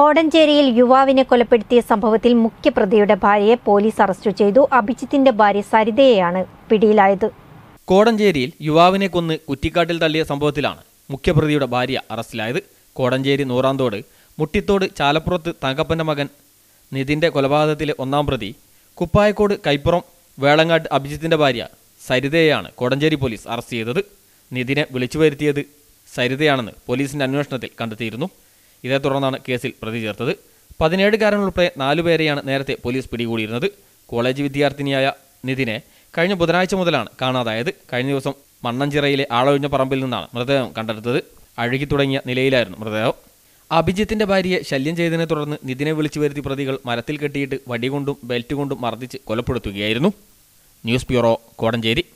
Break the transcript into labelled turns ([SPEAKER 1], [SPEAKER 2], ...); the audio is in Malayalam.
[SPEAKER 1] കോടഞ്ചേരിയിൽ യുവാവിനെ കൊലപ്പെടുത്തിയ സംഭവത്തിൽ മുഖ്യപ്രതിയുടെ ഭാര്യയെ പോലീസ് അറസ്റ്റ് ചെയ്തു അഭിജിത്തിന്റെ ഭാര്യ സരിതയെയാണ് പിടിയിലായത്
[SPEAKER 2] കോടഞ്ചേരിയിൽ യുവാവിനെ കൊന്ന് കുറ്റിക്കാട്ടിൽ തള്ളിയ സംഭവത്തിലാണ് മുഖ്യപ്രതിയുടെ ഭാര്യ അറസ്റ്റിലായത് കോടഞ്ചേരി നൂറാന്തോട് മുട്ടിത്തോട് ചാലപ്പുറത്ത് തങ്കപ്പന്റെ മകൻ നിതിന്റെ കൊലപാതകത്തിലെ ഒന്നാം പ്രതി കുപ്പായക്കോട് കൈപ്പുറം വേളങ്ങാട്ട് അഭിജിത്തിന്റെ ഭാര്യ സരിതയെയാണ് കോടഞ്ചേരി പോലീസ് അറസ്റ്റ് ചെയ്തത് നിതിനെ വിളിച്ചു വരുത്തിയത് സരിതയാണെന്ന് പോലീസിന്റെ അന്വേഷണത്തിൽ കണ്ടെത്തിയിരുന്നു ഇതേ തുടർന്നാണ് കേസിൽ പ്രതി ചേർത്തത് പതിനേഴുകാരൻ ഉൾപ്പെടെ നാലുപേരെയാണ് നേരത്തെ പോലീസ് പിടികൂടിയിരുന്നത് കോളേജ് വിദ്യാർത്ഥിനിയായ നിതിനെ കഴിഞ്ഞ ബുധനാഴ്ച മുതലാണ് കാണാതായത് കഴിഞ്ഞ ദിവസം മണ്ണഞ്ചിറയിലെ ആളൊഴിഞ്ഞ പറമ്പിൽ നിന്നാണ് മൃതദേഹം കണ്ടെടുത്തത് അഴുകി തുടങ്ങിയ നിലയിലായിരുന്നു മൃതദേഹം അഭിജിത്തിന്റെ ഭാര്യയെ ശല്യം ചെയ്തതിനെ തുടർന്ന് നിതിനെ വിളിച്ചു വരുത്തി പ്രതികൾ മരത്തിൽ കെട്ടിയിട്ട് വടികൊണ്ടും ബെൽറ്റ് കൊണ്ടും മർദ്ദിച്ച് കൊലപ്പെടുത്തുകയായിരുന്നു
[SPEAKER 3] ന്യൂസ് ബ്യൂറോ കോടഞ്ചേരി